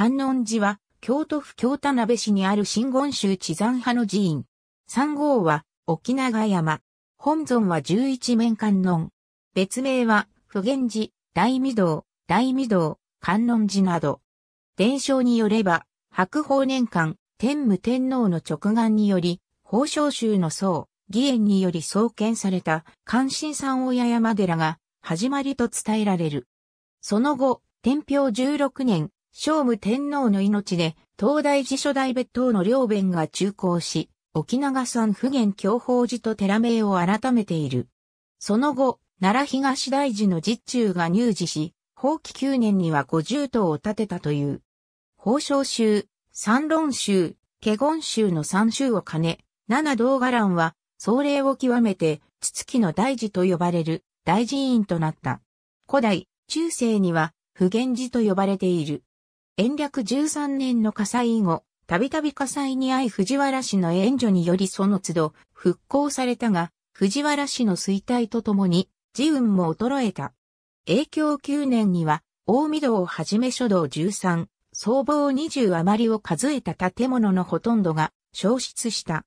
観音寺は、京都府京田辺市にある真言宗地山派の寺院。三号は、沖長山。本尊は十一面観音。別名は、普賢寺、大御堂、大御堂、観音寺など。伝承によれば、白鳳年間、天武天皇の直眼により、宝生宗の僧、義援により創建された、関心山親山寺が、始まりと伝えられる。その後、天平16年、聖武天皇の命で、東大寺初代別当の両弁が中興し、沖永山普賢教法寺と寺名を改めている。その後、奈良東大寺の実中が入寺し、法期9年には五重塔を建てたという。法昇宗、三論宗、華厳宗の三宗を兼ね、七道伽藍は、僧霊を極めて、筒木の大寺と呼ばれる大寺院となった。古代、中世には、普賢寺と呼ばれている。延暦13年の火災以後、たびたび火災に遭い藤原氏の援助によりその都度復興されたが、藤原氏の衰退とともに、自運も衰えた。永響9年には、大御堂をはじめ書道13、総房20余りを数えた建物のほとんどが消失した。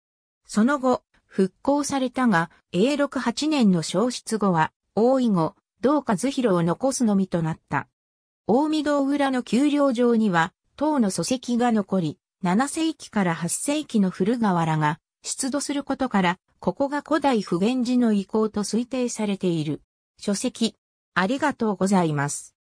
その後、復興されたが、永禄8年の消失後は、大井後、道和弘を残すのみとなった。大御堂裏の丘陵上には、唐の礎石が残り、7世紀から8世紀の古河原が出土することから、ここが古代普賢寺の遺構と推定されている。書籍、ありがとうございます。